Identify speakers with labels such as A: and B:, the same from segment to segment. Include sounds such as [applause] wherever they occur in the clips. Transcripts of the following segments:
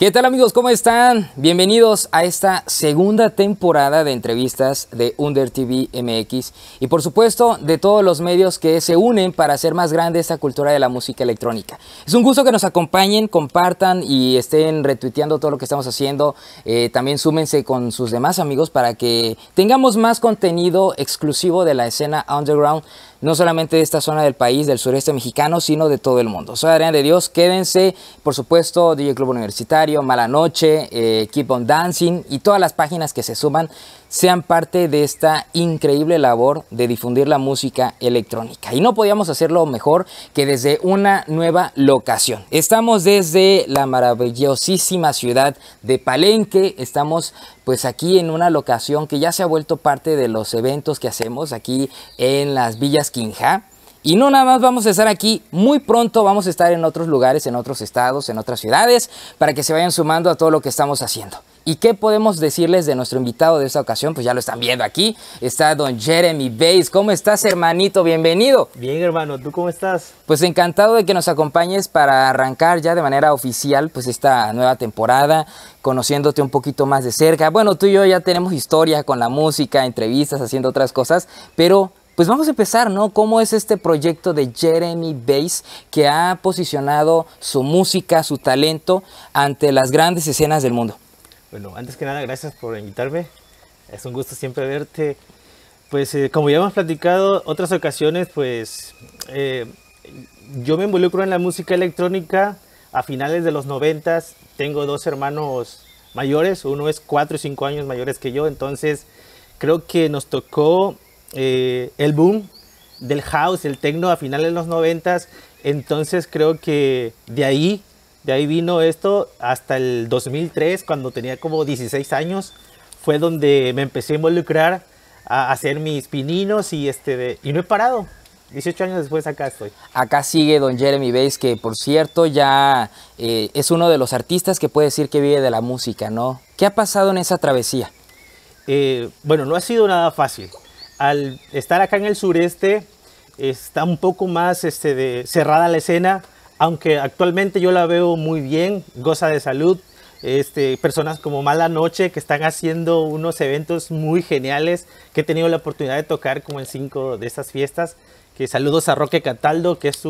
A: ¿Qué tal amigos? ¿Cómo están? Bienvenidos a esta segunda temporada de entrevistas de Under TV MX y por supuesto de todos los medios que se unen para hacer más grande esta cultura de la música electrónica. Es un gusto que nos acompañen, compartan y estén retuiteando todo lo que estamos haciendo. Eh, también súmense con sus demás amigos para que tengamos más contenido exclusivo de la escena underground no solamente de esta zona del país, del sureste mexicano, sino de todo el mundo. Soy Adrián de Dios, quédense, por supuesto, DJ Club Universitario, Mala Noche, eh, Keep on Dancing y todas las páginas que se suman sean parte de esta increíble labor de difundir la música electrónica. Y no podíamos hacerlo mejor que desde una nueva locación. Estamos desde la maravillosísima ciudad de Palenque, estamos pues aquí en una locación que ya se ha vuelto parte de los eventos que hacemos aquí en las Villas Quinja. Y no nada más vamos a estar aquí, muy pronto vamos a estar en otros lugares, en otros estados, en otras ciudades, para que se vayan sumando a todo lo que estamos haciendo. ¿Y qué podemos decirles de nuestro invitado de esta ocasión? Pues ya lo están viendo aquí. Está don Jeremy Bates. ¿Cómo estás, hermanito? Bienvenido.
B: Bien, hermano. ¿Tú cómo estás?
A: Pues encantado de que nos acompañes para arrancar ya de manera oficial pues esta nueva temporada, conociéndote un poquito más de cerca. Bueno, tú y yo ya tenemos historia con la música, entrevistas, haciendo otras cosas, pero pues vamos a empezar, ¿no? ¿Cómo es este proyecto de Jeremy Bass que ha posicionado su música, su talento ante las grandes escenas del mundo?
B: Bueno, antes que nada, gracias por invitarme. Es un gusto siempre verte. Pues eh, como ya hemos platicado otras ocasiones, pues eh, yo me involucro en la música electrónica a finales de los noventas. Tengo dos hermanos mayores, uno es cuatro o cinco años mayores que yo, entonces creo que nos tocó eh, el boom del house, el techno a finales de los noventas. Entonces creo que de ahí de ahí vino esto hasta el 2003, cuando tenía como 16 años. Fue donde me empecé a involucrar a hacer mis pininos y, este y no he parado. 18 años después acá estoy.
A: Acá sigue don Jeremy Bates, que por cierto ya eh, es uno de los artistas
B: que puede decir que vive de la música, ¿no? ¿Qué ha pasado en esa travesía? Eh, bueno, no ha sido nada fácil. Al estar acá en el sureste está un poco más este, cerrada la escena, aunque actualmente yo la veo muy bien, goza de salud. Este, personas como Mala Noche que están haciendo unos eventos muy geniales que he tenido la oportunidad de tocar como en cinco de esas fiestas. Que saludos a Roque Cataldo, que es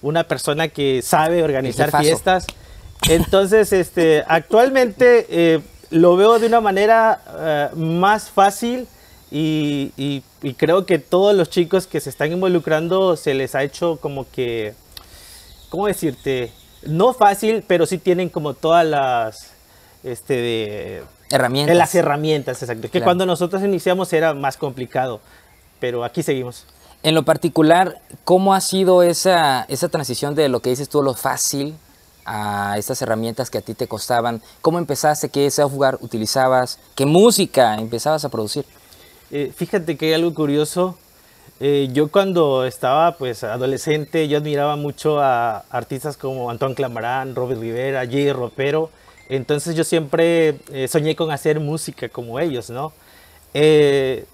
B: una persona que sabe organizar fiestas. Entonces, este, actualmente eh, lo veo de una manera eh, más fácil y, creo que todos los chicos que se están involucrando se les ha hecho como que ¿cómo decirte? No fácil, pero sí tienen como todas las, este, herramientas. las herramientas, exacto. Que cuando nosotros iniciamos era más complicado, pero aquí seguimos. En lo particular, ¿cómo
A: ha sido esa, transición de lo que dices tú, lo fácil, a estas herramientas que a ti te costaban? ¿Cómo empezaste? ¿Qué software utilizabas? ¿Qué música empezabas a producir?
B: Eh, fíjate que hay algo curioso eh, yo cuando estaba pues adolescente, yo admiraba mucho a artistas como Antoine Clamarán, Robert Rivera, Jay Ropero. Entonces yo siempre eh, soñé con hacer música como ellos, ¿no? Eh,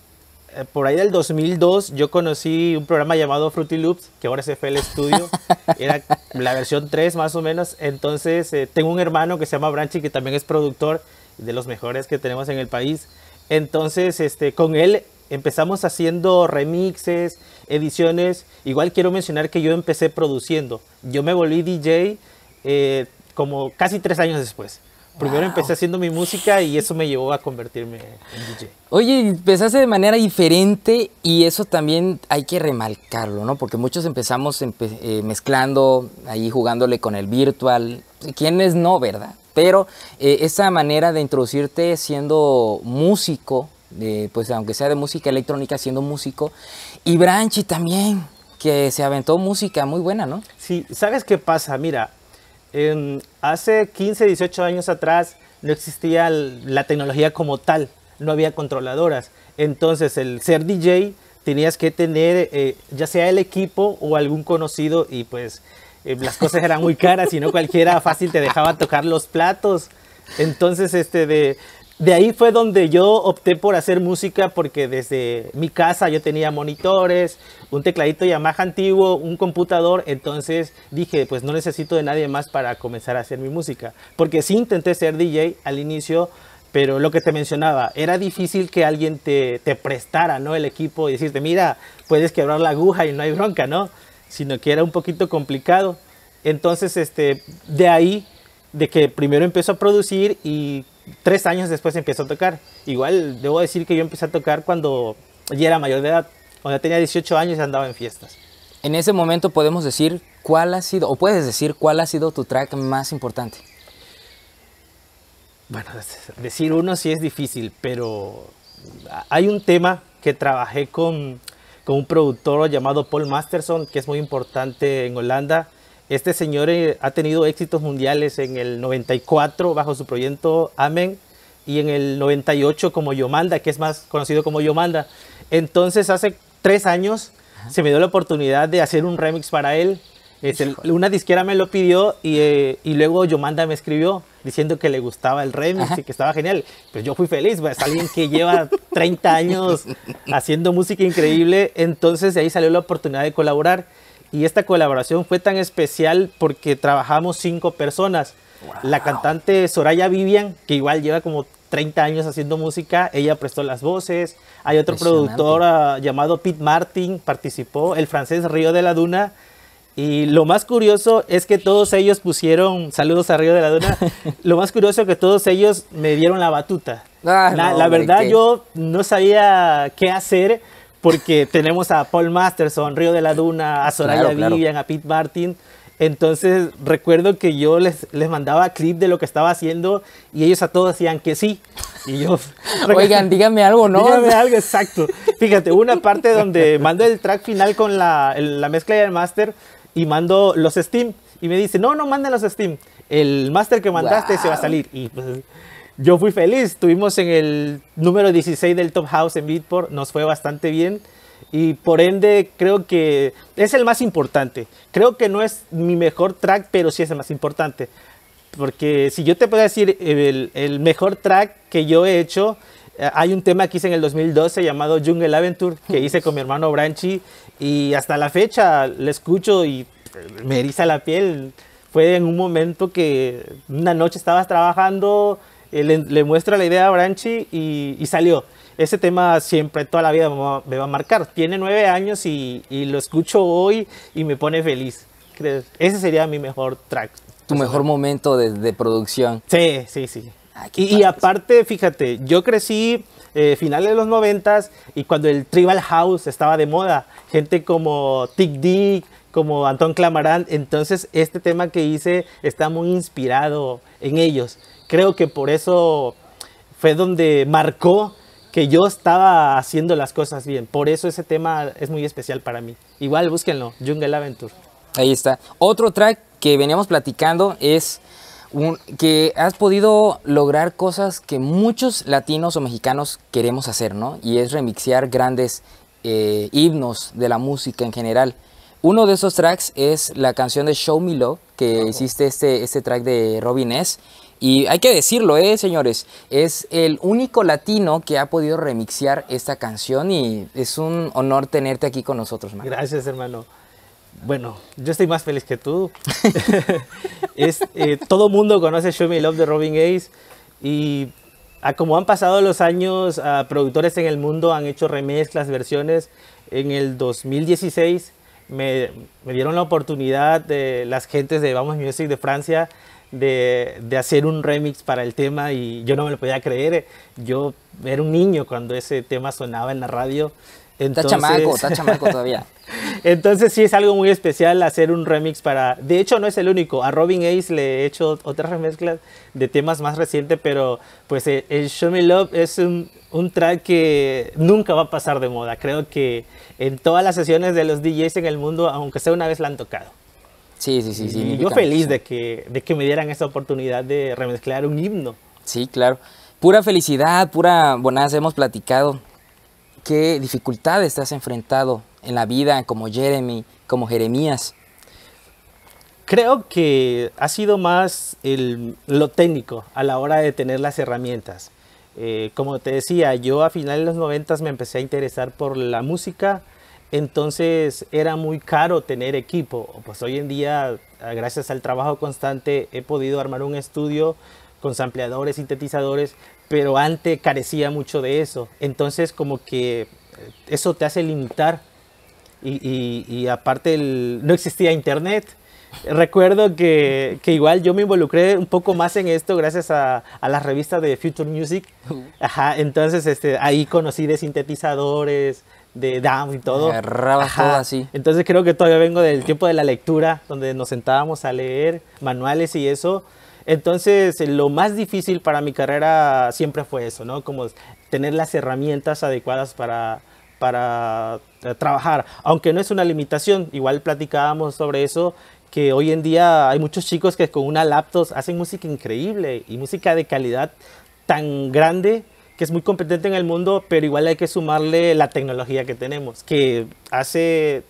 B: por ahí del 2002 yo conocí un programa llamado Fruity Loops, que ahora se fue FL estudio, [laughs] Era la versión 3 más o menos. Entonces tengo un hermano que se llama Branchi, que también es productor de los mejores que tenemos en el país. Entonces, este, con él empezamos haciendo remixes, ediciones. Igual quiero mencionar que yo empecé produciendo. Yo me volví DJ eh, como casi tres años después. Primero empecé haciendo mi música y eso me llevó a convertirme en DJ. Oye,
A: empezaste de manera diferente y eso también hay que remarcarlo, ¿no? Porque muchos empezamos eh, mezclando, ahí jugándole con el virtual. ¿Quiénes no, verdad? Pero eh, esa manera de introducirte siendo músico pues aunque sea de música electrónica, siendo músico. Y Branchi también, que se
B: aventó música muy buena, ¿no? Sí, ¿sabes qué pasa? Mira, em, hace 15, 18 años atrás no existía la tecnología como tal, no había controladoras. Entonces, el ser DJ tenías que tener eh, ya sea el equipo o algún conocido y pues eh, las cosas eran muy caras y no cualquiera fácil te dejaba tocar los platos. Entonces, este de de ahí fue donde yo opté por hacer música porque desde mi casa yo tenía monitores, un tecladito Yamaha antiguo, un computador, entonces dije, pues no necesito de nadie más para comenzar a hacer mi música, porque sí intenté ser DJ al inicio, pero lo que te mencionaba, era difícil que alguien te, prestara, ¿no? El equipo y decirte, mira, puedes quebrar la aguja y no hay bronca, ¿no? Sino que era un poquito complicado. Entonces, este, de ahí, de que primero empezó a producir y tres años después empezó a tocar. Igual debo decir que yo empecé a tocar cuando ya era mayor de edad, cuando tenía 18 años y andaba en fiestas. En ese
A: momento podemos decir cuál ha sido, o puedes decir cuál ha sido tu track más importante.
B: Bueno, decir uno sí es difícil, pero hay un tema que trabajé con, con un productor llamado Paul Masterson, que es muy importante en Holanda. Este señor eh, ha tenido éxitos mundiales en el 94 bajo su proyecto Amen y en el 98 como Yomanda, que es más conocido como Yomanda. Entonces hace tres años se me dio la oportunidad de hacer un remix para él. una disquera me lo pidió eh, y, luego Yomanda me escribió diciendo que le gustaba el remix y que estaba genial. Pues yo fui feliz, es pues, alguien que lleva 30 años [laughs] haciendo música increíble. Entonces de ahí salió la oportunidad de colaborar. Y esta colaboración fue tan especial porque trabajamos cinco personas. La cantante Soraya Vivian, que igual lleva como 30 años haciendo música, ella prestó las voces. Hay otro productor ah, llamado Pete Martin, participó. El francés Río de la Duna. Y lo más curioso es que todos ellos pusieron, saludos a Río de la Duna, [laughs] lo más curioso es que todos ellos me dieron la batuta. Ah, la, verdad yo no sabía qué hacer porque [laughs] tenemos a Paul Masterson, Río de la Duna, a Soraya Vivian, a Pete Martin. Entonces recuerdo que yo les, les mandaba clip de lo que estaba haciendo y ellos a todos decían que sí. Y yo... [laughs] Oigan, díganme algo, ¿no? Díganme algo, exacto. Fíjate, una parte donde mando el track final con la, mezcla y el master y mando los Steam. Y me dice, no, no manden los Steam. El master que mandaste se va a salir. Y pues, yo fui feliz. Estuvimos en el número 16 del Top House en Beatport, nos fue bastante bien y por ende creo que es el más importante. Creo que no es mi mejor track, pero sí es el más importante. Porque si yo te puedo decir el, mejor track que yo he hecho, eh, hay un tema que hice en el 2012 llamado Jungle Adventure que hice con mi hermano Branchi y hasta la fecha lo escucho y eh, me eriza la piel. Fue en un momento que una noche estabas trabajando, eh, le, muestra la idea a Branchi y, salió. Ese tema siempre, toda la vida me va, a marcar. Tiene nueve años y, lo escucho hoy y me pone feliz. Ese sería mi mejor track. Tu mejor momento de, producción. Sí, sí, sí. Ah, y, aparte, fíjate, yo crecí eh, finales de los noventas y cuando el Tribal House estaba de moda. Gente como Tick Dick, como Antón Clamarán. Entonces, este tema que hice está muy inspirado en ellos creo que por eso fue donde marcó que yo estaba haciendo las cosas bien. Por eso ese tema es muy especial para mí. Igual búsquenlo, Jungle Adventure.
A: Ahí está. Otro track que veníamos platicando es un, que has podido lograr cosas que muchos latinos o mexicanos queremos hacer, ¿no? Y es remixear grandes eh, himnos de la música en general. Uno de esos tracks es la canción de Show Me Love, que hiciste este, este track de Robin S. Y hay que decirlo, ¿eh, señores, es el único latino que ha podido remixear esta canción y es un honor tenerte aquí con nosotros, hermano.
B: Gracias, hermano. Bueno, yo estoy más feliz que tú. [laughs] es, eh, todo mundo conoce Show Me Love de Robin Ace y como han pasado los años, a productores en el mundo han hecho remezclas, versiones. En el 2016 me, me dieron la oportunidad de las gentes de Vamos Music de Francia de, hacer un remix para el tema y yo no me lo podía creer. Yo era un niño cuando ese tema sonaba en la radio. Entonces, está chamaco, todavía. [laughs] Entonces sí es algo muy especial hacer un remix para... De hecho no es el único. A Robin Ace le he hecho otras remezclas de temas más recientes, pero pues eh, el, Show Me Love es un, un track que nunca va a pasar de moda. Creo que en todas las sesiones de los DJs en el mundo, aunque sea una vez, la han tocado.
A: Sí, sí, sí. sí yo feliz de
B: que, de que me dieran esta oportunidad de
A: remezclar un himno. Sí, claro. Pura felicidad, pura bonanza, hemos platicado. ¿Qué dificultades te has enfrentado en la vida como Jeremy, como
B: Jeremías? Creo que ha sido más el, lo técnico a la hora de tener las herramientas. Eh, como te decía, yo a finales de los 90 me empecé a interesar por la música, entonces era muy caro tener equipo. Pues hoy en día, ah, gracias al trabajo constante, he podido armar un estudio con sampleadores, sintetizadores, pero antes carecía mucho de eso. Entonces como que eh, eso te hace limitar. Y, aparte no existía internet. Recuerdo que, igual yo me involucré un poco más en esto gracias a, las revistas de Future Music. Ajá, entonces este, ahí conocí de sintetizadores, de Down y todo. Agarraba así. Entonces creo que todavía vengo del tiempo de la lectura, donde nos sentábamos a leer manuales y eso. Entonces, lo más difícil para mi carrera siempre fue eso, ¿no? Como tener las herramientas adecuadas para, para eh, trabajar. Aunque no es una limitación, igual platicábamos sobre eso, que hoy en día hay muchos chicos que con una laptop hacen música increíble y música de calidad tan grande que es muy competente en el mundo, pero igual hay que sumarle la tecnología que tenemos, que hace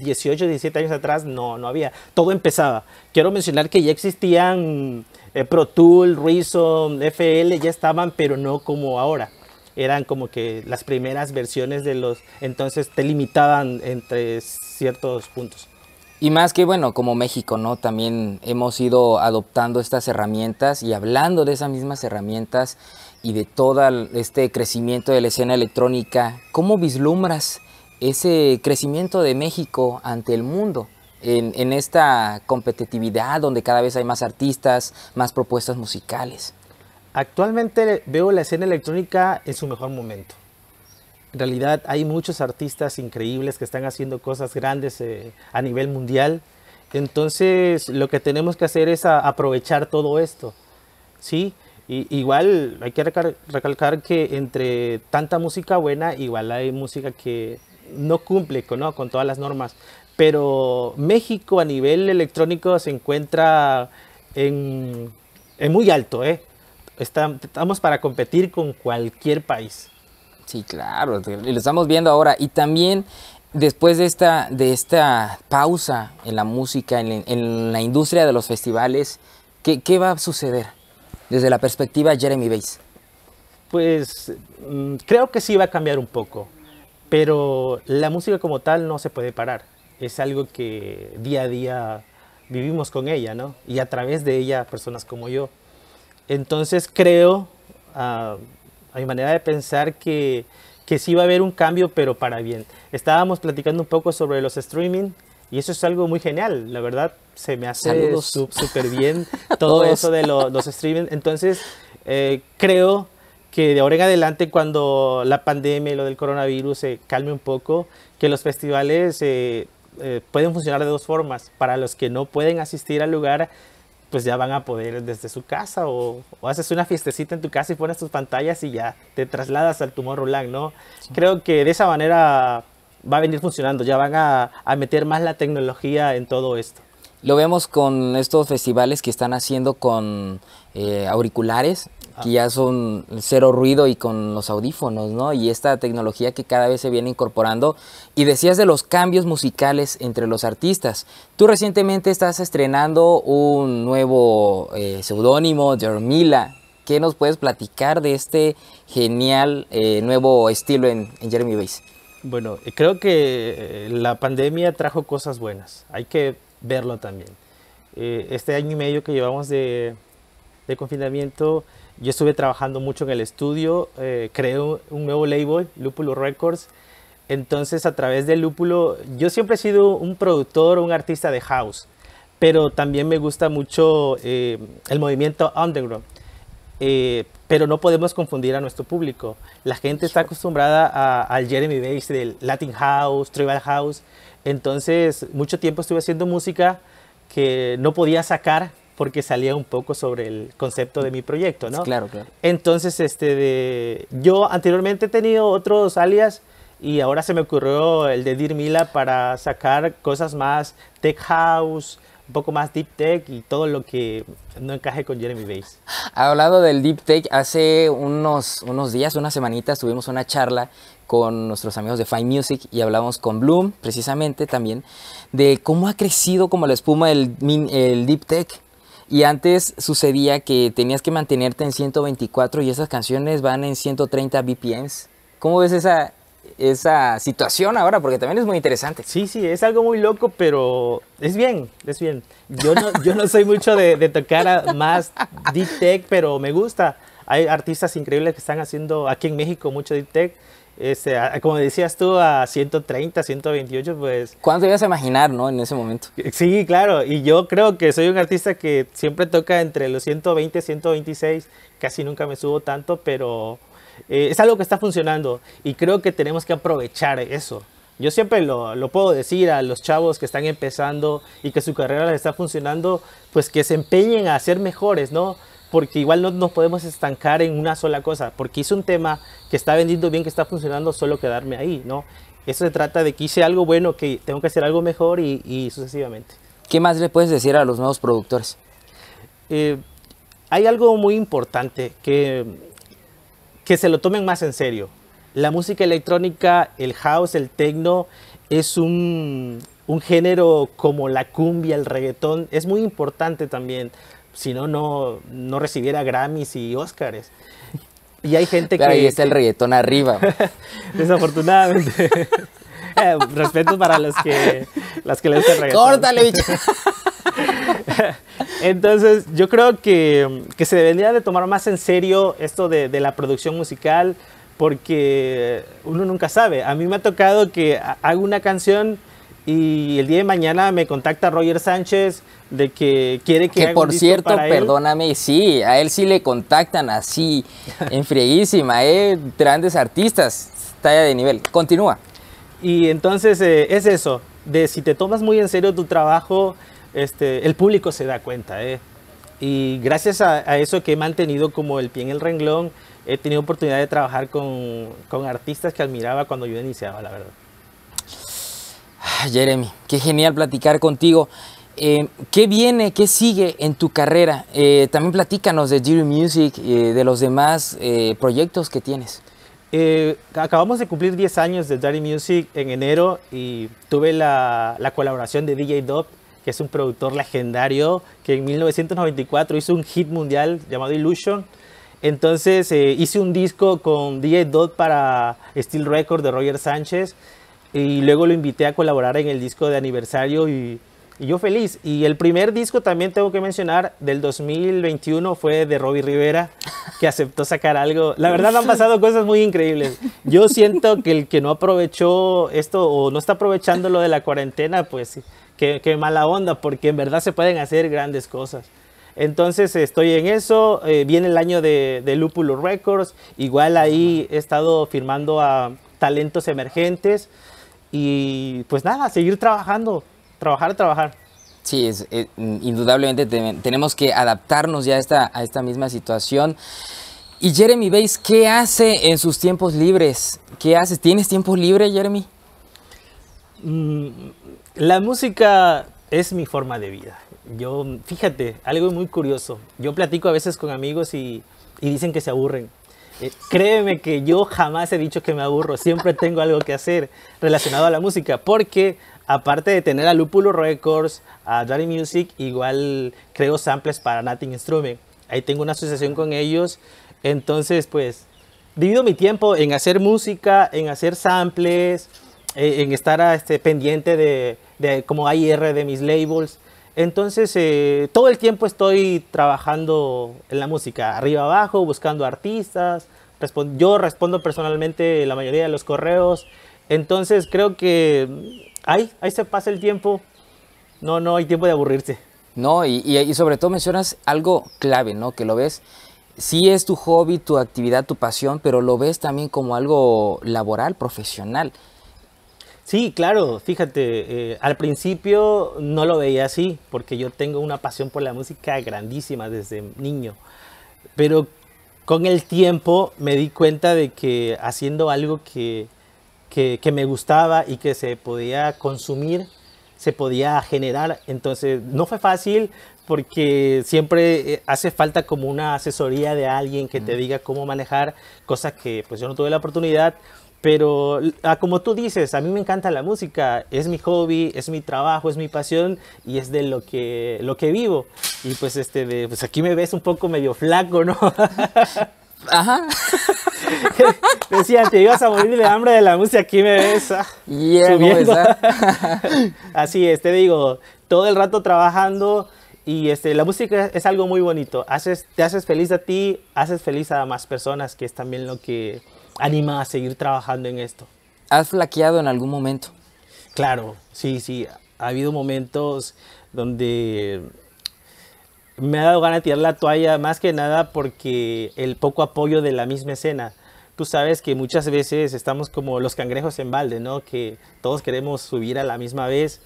B: 18, 17 años atrás no, no había, todo empezaba. Quiero mencionar que ya existían ProTool, eh, Pro Tool, Reason, FL, ya estaban, pero no como ahora. Eran como que las primeras versiones de los, entonces te limitaban entre ciertos puntos.
A: Y más que bueno, como México, ¿no? También hemos ido adoptando estas herramientas y hablando de esas mismas herramientas y de todo este crecimiento de la escena electrónica, ¿cómo vislumbras ese crecimiento de México ante el mundo? En, en, esta competitividad donde cada vez hay más artistas, más propuestas
B: musicales? Actualmente veo la escena electrónica en su mejor momento. En realidad hay muchos artistas increíbles que están haciendo cosas grandes eh, a nivel mundial. Entonces lo que tenemos que hacer es aprovechar todo esto. ¿sí? Y, igual hay que recalcar que entre tanta música buena, igual hay música que no cumple con, con todas las normas. Pero México a nivel electrónico se encuentra en, muy alto, ¿eh? estamos para competir con cualquier país. Sí,
A: claro, y lo estamos viendo ahora. Y también después de esta, de esta pausa en la música, en, la industria de los festivales, ¿qué va a suceder? desde la perspectiva Jeremy Bates?
B: Pues mm, creo que sí va a cambiar un poco, pero la música como tal no se puede parar. Es algo que día a día vivimos con ella, ¿no? Y a través de ella personas como yo. Entonces creo, a, ah, mi manera de pensar, que, que sí va a haber un cambio, pero para bien. Estábamos platicando un poco sobre los streaming y eso es algo muy genial, la verdad se me hace súper bien [laughs] todo eso de los streaming. Entonces, eh, creo que de ahora en adelante, cuando la pandemia y lo del coronavirus se calme un poco, que los festivales eh, eh, pueden funcionar de dos formas. Para los que no pueden asistir al lugar, pues ya van a poder desde su casa o, haces una fiestecita en tu casa y pones tus pantallas y ya te trasladas al Tomorrowland, ¿no? Creo que de esa manera va a venir funcionando, ya van a, meter más la tecnología en todo esto. Lo vemos con estos festivales que están haciendo con
A: eh, auriculares, que ah. ya son cero ruido y con los audífonos, ¿no? Y esta tecnología que cada vez se viene incorporando. Y decías de los cambios musicales entre los artistas. Tú recientemente estás estrenando un nuevo eh, seudónimo, Jermila. ¿Qué nos puedes platicar de este genial eh, nuevo estilo en, Jeremy Bass?
B: Bueno, eh, creo que eh, la pandemia trajo cosas buenas, hay que verlo también. Eh, este año y medio que llevamos de, confinamiento, yo estuve trabajando mucho en el estudio, creé un, nuevo label, Lúpulo Records. Entonces, a través de Lúpulo, yo siempre he sido un productor, un artista de house, pero también me gusta mucho el movimiento underground pero no podemos confundir a nuestro público. La gente está acostumbrada al Jeremy Bass del Latin House, Tribal House. Entonces, mucho tiempo estuve haciendo música que no podía sacar porque salía un poco sobre el concepto de mi proyecto, ¿no? Claro, claro. Entonces, este, yo anteriormente he tenido otros alias y ahora se me ocurrió el de Dirmila para sacar cosas más tech house, un poco más deep tech y todo lo que no encaje con Jeremy Base.
A: Hablando del deep tech, hace unos, unos días, unas semanitas, tuvimos una charla con nuestros amigos de Fine Music y hablamos con Bloom, precisamente también, de cómo ha crecido como la espuma el, el deep tech. Y antes sucedía que tenías que mantenerte en 124 y esas canciones van en 130 BPMs. ¿Cómo ves
B: esa, esa situación ahora, porque también es muy interesante. Sí, sí, es algo muy loco, pero es bien, es bien. Yo no, yo no soy mucho de, tocar más deep tech, pero me gusta. Hay artistas increíbles que están haciendo aquí en México mucho deep tech. Este, como decías tú, a 130, 128, pues... ¿Cuánto ibas a imaginar, no? En ese momento. Sí, claro. Y yo creo que soy un artista que siempre toca entre los 120, 126. Casi nunca me subo tanto, pero eh, es algo que está funcionando y creo que tenemos que aprovechar eso. Yo siempre lo, puedo decir a los chavos que están empezando y que su carrera les está funcionando, pues que se empeñen a ser mejores, ¿no? Porque igual no nos podemos estancar en una sola cosa, porque hice un tema que está vendiendo bien, que está funcionando, solo quedarme ahí, ¿no? Eso se trata de que hice algo bueno, que tengo que hacer algo mejor y, sucesivamente. ¿Qué más le puedes decir a los nuevos productores? Eh, hay algo muy importante que que se lo tomen más en serio. La música electrónica, el house, el techno, es un, género como la cumbia, el reggaetón, es muy importante también. Si no, no, recibiera Grammys y oscars Y hay gente que. Ahí está el reggaetón arriba. [laughs] Desafortunadamente. [laughs] Eh, respeto para los que, las que le dicen reggaetón. ¡Córtale, bicho! [laughs] Entonces, yo creo que, se debería de tomar más en serio esto de, la producción musical, porque uno nunca sabe. A mí me ha tocado que hago una canción y el día de mañana me contacta Roger Sánchez de que quiere que... Que por cierto, perdóname, sí, a
A: él sí le contactan así, [laughs] en frieguísima, ¿eh? grandes artistas,
B: talla de nivel. Continúa. Y entonces eh, es eso, de si te tomas muy en serio tu trabajo, este, el público se da cuenta. ¿eh? Y gracias a, eso que he mantenido como el pie en el renglón, he tenido oportunidad de trabajar con, con artistas que admiraba cuando yo iniciaba, la verdad.
A: Ah, Jeremy, qué genial platicar contigo. Eh, ¿Qué viene, qué sigue en tu carrera? Eh, también platícanos de
B: Dirty Music, y eh, de los demás proyectos que tienes. acabamos de cumplir 10 años de Dirty Music en enero y tuve la, la colaboración de DJ Dub es un productor legendario que en 1994 hizo un hit mundial llamado Illusion. Entonces eh, hice un disco con DJ Dot para Steel Record de Roger Sánchez y luego lo invité a colaborar en el disco de aniversario y, y, yo feliz. Y el primer disco también tengo que mencionar del 2021 fue de Robbie Rivera que aceptó sacar algo. La verdad han pasado cosas muy increíbles. Yo siento que el que no aprovechó esto o no está aprovechando lo de la cuarentena, pues qué, mala onda, porque en verdad se pueden hacer grandes cosas. Entonces estoy en eso, eh, viene el año de, Lupulo Lúpulo Records, igual ahí he estado firmando a talentos emergentes y pues nada, seguir trabajando, trabajar, trabajar.
A: Sí, eh, indudablemente tenemos que adaptarnos ya a esta, a esta misma situación. Y Jeremy ¿veis ¿qué hace en sus tiempos libres? ¿Qué
B: haces? ¿Tienes tiempo libre, Jeremy? Mm, la música es mi forma de vida. Yo, fíjate, algo muy curioso. Yo platico a veces con amigos y, dicen que se aburren. Eh, créeme que yo jamás he dicho que me aburro, siempre tengo algo que hacer relacionado a la música, porque aparte de tener a Lupulo Records, a Daddy Music, igual creo samples para Nothing Instrument. Ahí tengo una asociación con ellos, entonces pues divido mi tiempo en hacer música, en hacer samples, eh, en estar este, pendiente de de, como IR de mis labels. Entonces, eh, todo el tiempo estoy trabajando en la música, arriba abajo, buscando artistas. yo respondo personalmente la mayoría de los correos. Entonces, creo que mm, ahí, ahí se pasa el tiempo. No, no hay tiempo de aburrirse. No, y, y, sobre todo mencionas algo clave, ¿no? Que lo ves
A: sí es tu hobby, tu actividad, tu pasión, pero lo ves también como algo laboral,
B: profesional. Sí, claro, fíjate, eh, al principio no lo veía así, porque yo tengo una pasión por la música grandísima desde niño, pero con el tiempo me di cuenta de que haciendo algo que, que me gustaba y que se podía consumir, se podía generar, entonces no fue fácil porque siempre eh, hace falta como una asesoría de alguien que te diga cómo manejar cosas que pues yo no tuve la oportunidad, pero ah, como tú dices, a mí me encanta la música, es mi hobby, es mi trabajo, es mi pasión y es de lo que, lo que vivo. Y pues, este, de, pues aquí me ves un poco medio flaco, ¿no? [laughs] Ajá. [laughs] Decía, te ibas a morir de hambre de la música, aquí me ves. Ah, subiendo. Ah? [laughs] Así es, te digo, todo el rato trabajando y este, la música es algo muy bonito. Haces, te haces feliz a ti, haces feliz a más personas, que es también lo que anima a seguir trabajando en esto. ¿Has flaqueado en algún momento? Claro, sí, sí. Ha habido momentos donde me ha dado ganas de tirar la toalla, más que nada porque el poco apoyo de la misma escena. Tú sabes que muchas veces estamos como los cangrejos en balde, ¿no? Que todos queremos subir a la misma vez,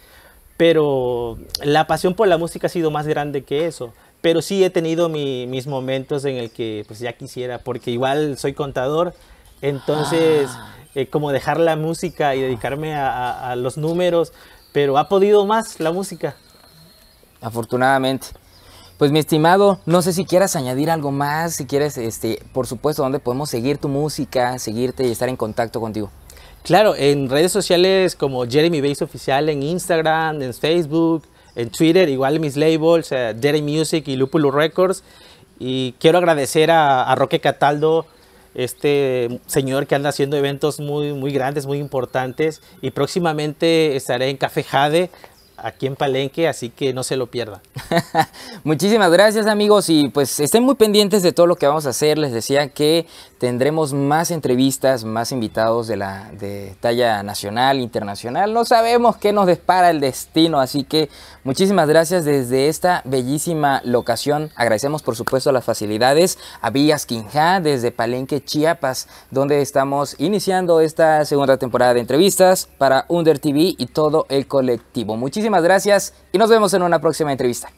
B: pero la pasión por la música ha sido más grande que eso. Pero sí he tenido mis momentos en el que pues ya quisiera, porque igual soy contador, entonces, ah. eh, como dejar la música y dedicarme a, los números, pero ha podido más la música. Afortunadamente. Pues mi estimado, no sé si quieras añadir algo
A: más, si quieres, este, por supuesto, dónde podemos seguir tu música, seguirte y estar en contacto contigo.
B: Claro, en redes sociales como Jeremy Base Oficial, en Instagram, en Facebook, en Twitter, igual mis labels, eh, Jeremy Music y Lupulu Records. Y quiero agradecer a Roque Cataldo, este señor que anda haciendo eventos muy, muy grandes, muy importantes. Y próximamente estaré en Café Jade aquí en Palenque, así que no se lo pierda. [laughs]
A: Muchísimas gracias amigos y pues estén muy pendientes de todo lo que vamos a hacer. Les decía que tendremos más entrevistas, más invitados de, la, talla nacional, internacional. No sabemos qué nos depara el destino, así que muchísimas gracias desde esta bellísima locación. Agradecemos por supuesto las facilidades a Villas Quinja desde Palenque, Chiapas, donde estamos iniciando esta segunda temporada de entrevistas para Under TV y todo el colectivo. Muchísimas gracias y nos vemos en una próxima entrevista.